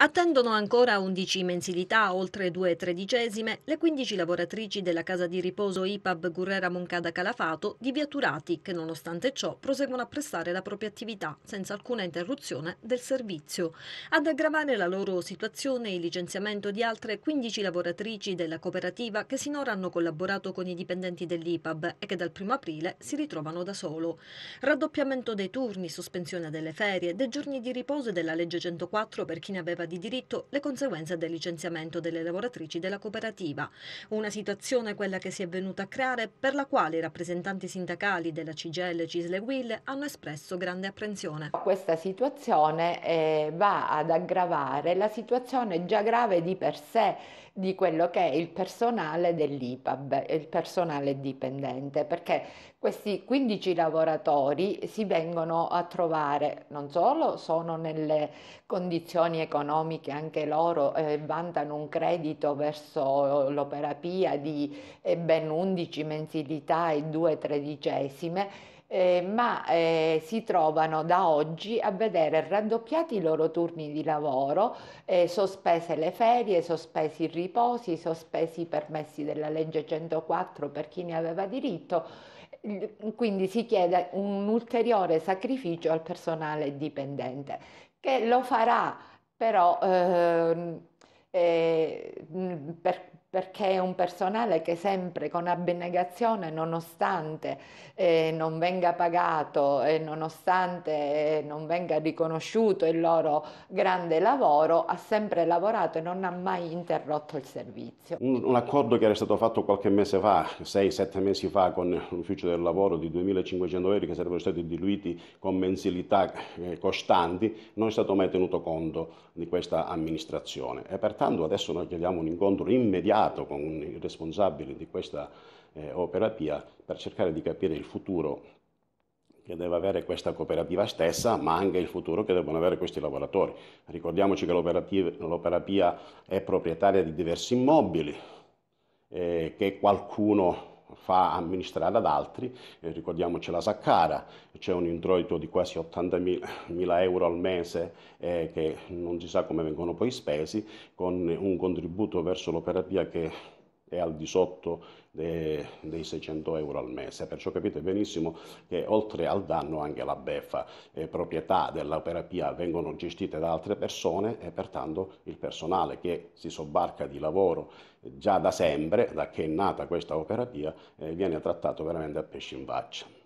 Attendono ancora 11 mensilità, oltre due tredicesime, le 15 lavoratrici della casa di riposo IPAB Gurrera Moncada Calafato di Viaturati, che nonostante ciò proseguono a prestare la propria attività senza alcuna interruzione del servizio. Ad aggravare la loro situazione il licenziamento di altre 15 lavoratrici della cooperativa che sinora hanno collaborato con i dipendenti dell'IPAB e che dal 1 aprile si ritrovano da solo. Raddoppiamento dei turni, sospensione delle ferie, dei giorni di riposo e della legge 104 per chi ne aveva di diritto le conseguenze del licenziamento delle lavoratrici della cooperativa. Una situazione quella che si è venuta a creare per la quale i rappresentanti sindacali della CGL Cisle Will hanno espresso grande apprensione. Questa situazione eh, va ad aggravare la situazione già grave di per sé di quello che è il personale dell'IPAB, il personale dipendente, perché questi 15 lavoratori si vengono a trovare non solo sono nelle condizioni economiche nomi anche loro eh, vantano un credito verso l'operapia di eh, ben 11 mensilità e 2 tredicesime. Eh, ma eh, si trovano da oggi a vedere raddoppiati i loro turni di lavoro, eh, sospese le ferie, sospesi i riposi, sospesi i permessi della legge 104 per chi ne aveva diritto. Quindi si chiede un ulteriore sacrificio al personale dipendente che lo farà però ehm, eh, eh, perché è un personale che sempre con abnegazione, nonostante eh, non venga pagato e nonostante eh, non venga riconosciuto il loro grande lavoro, ha sempre lavorato e non ha mai interrotto il servizio. Un, un accordo che era stato fatto qualche mese fa, 6-7 mesi fa, con l'ufficio del lavoro di 2.500 euro che sarebbero stati diluiti con mensilità eh, costanti, non è stato mai tenuto conto di questa amministrazione e pertanto adesso noi chiediamo un incontro immediato parlato con i responsabili di questa eh, opera PIA per cercare di capire il futuro che deve avere questa cooperativa stessa, ma anche il futuro che devono avere questi lavoratori. Ricordiamoci che l'opera PIA è proprietaria di diversi immobili, eh, che qualcuno fa amministrare ad altri, eh, ricordiamoci la Saccara, c'è un introito di quasi 80.000 euro al mese eh, che non si sa come vengono poi spesi, con un contributo verso l'opera via che è al di sotto dei, dei 600 euro al mese, perciò capite benissimo che oltre al danno anche la beffa, eh, proprietà dell'operapia vengono gestite da altre persone e pertanto il personale che si sobbarca di lavoro già da sempre, da che è nata questa operapia, eh, viene trattato veramente a pesci in faccia.